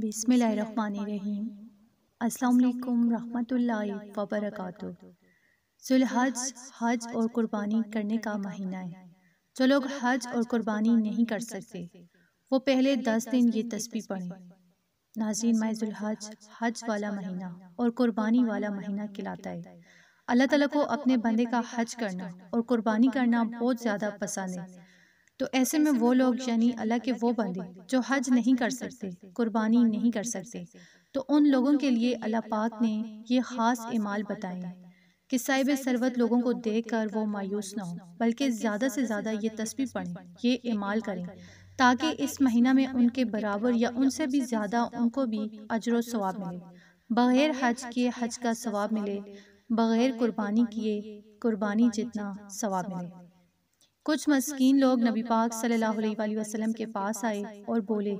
बिस्मिल्लाहिर्रहमानिर्रहीम अस्सलाम रहमतुल्लाहि व बरकातुहू हज हज और कुर्बानी करने का महीना है जो लोग हज और कुर्बानी नहीं कर सकते वो पहले दस दिन ये तस्वीर पढ़ें नाजीन मायजुल हज हज वाला महीना और कुर्बानी वाला महीना कहलाता है अल्लाह ताला को अपने बंदे का हज करना और कुर्बानी करना बहुत ज़्यादा पसंद है तो ऐसे में वो लोग यानी अल्लाह के वो बंदे जो हज नहीं कर सकते कुर्बानी नहीं कर सकते तो उन लोगों के लिए अल्लाह पाक ने ये ख़ास इमाल बताए कि साहिब सरवत लोगों को देख कर वो मायूस ना हो बल्कि ज़्यादा से ज़्यादा ये तस्वीर पढ़ें ये इमाल करें ताकि इस महीना में उनके बराबर या उनसे भी ज़्यादा उनको भी अजर सवाब मिले बग़ैर हज किए हज का सवाब मिले बग़ैर कुर्बानी किए कुर्बानी जितना सवाब मिले कुछ मस्किन लोग नबी पाक सल्लल्लाहु अलैहि वसल्लम के पास आए और बोले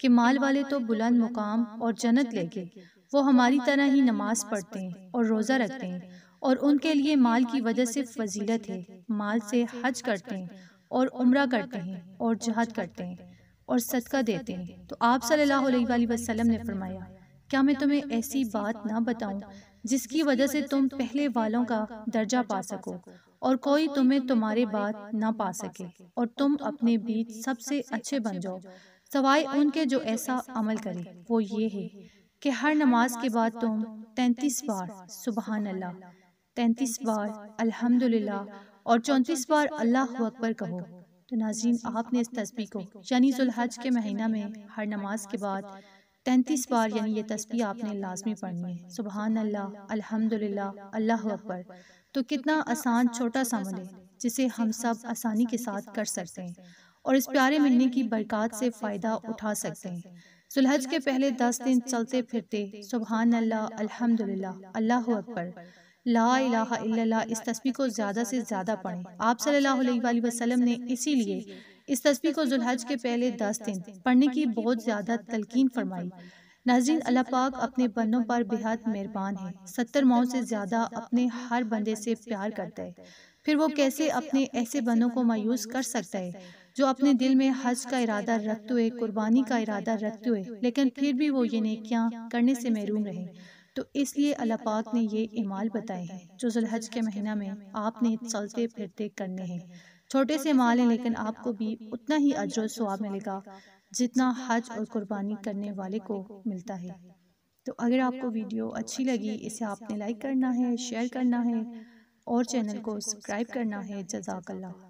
कि माल वाले तो बुलंद मुकाम और जन्नत ले गए वो हमारी तरह ही नमाज पढ़ते हैं और रोज़ा रखते हैं और उनके लिए माल की वजह से फजीलत है माल से हज करते हैं और उम्र करते हैं और जहाद करते हैं और सदका देते हैं तो आप सल्लल्लाहु अलैहि वसल्लम ने फरमाया क्या मैं तुम्हें ऐसी बात ना बताऊं जिसकी वजह से तुम पहले वालों का दर्जा पा सको और कोई तुम्हें तुम्हारी बात ना पा सके और तुम अपने बीच सबसे अच्छे बन जाओ सवाए उनके जो ऐसा अमल करे वो ये है कि हर नमाज के बाद तुम तैंतीस बार सुबह अल्लाह तैंतीस बार अल्हम्दुलिल्लाह और चौंतीस बार अल्लाह अकबर कहो तो नाजीन आपने इस तस्बी को यानी जुल्हज के महीना में हर नमाज के बाद तैंतीस बार यानी ये तस्बी आपने लाजमी पढ़नी है सुबहान अल्लाह अल्हम्दुलिल्लाह अल्लाह अकबर तो, तो कितना आसान छोटा सा मले जिसे हम सब आसानी के साथ कर सकते हैं और इस प्यारे महीने की बरकत से फ़ायदा उठा सकते हैं सुलहज के पहले दस दिन चलते फिरते सुबहान अल्लाह अल्हम्दुलिल्लाह अल्लाह अकबर ला इलाहा इल्लल्लाह इस तस्वीर को ज़्यादा से ज़्यादा पढ़ें आप सल्लल्लाहु अलैहि वसल्लम ने इसीलिए इस तस्वीर को जुलहज के पहले दस दिन पढ़ने की बहुत ज़्यादा तलकीन फरमाई नाजीन अल्लाह पाक अपने बंदों पर बेहद मेहरबान है सत्तर माओ से ज़्यादा अपने हर बंदे से प्यार करता है फिर वो कैसे अपने ऐसे बंदों को मायूस कर सकता है जो अपने दिल में हज का इरादा रखते हुए कुर्बानी का इरादा रखते हुए लेकिन फिर भी वो ये नेकियां हाँ, करने से महरूम रहे तो इसलिए अल्लाह पाक ने ये इमाल बताए हैं जो जुलहज के महीना में आपने चलते फिरते करने हैं छोटे से माल हैं लेकिन आपको भी उतना ही अजर स्वाब मिलेगा जितना हज और कुर्बानी करने वाले को मिलता है तो अगर आपको वीडियो अच्छी लगी इसे आपने लाइक करना है शेयर करना है और चैनल को सब्सक्राइब करना है जजाकल्ला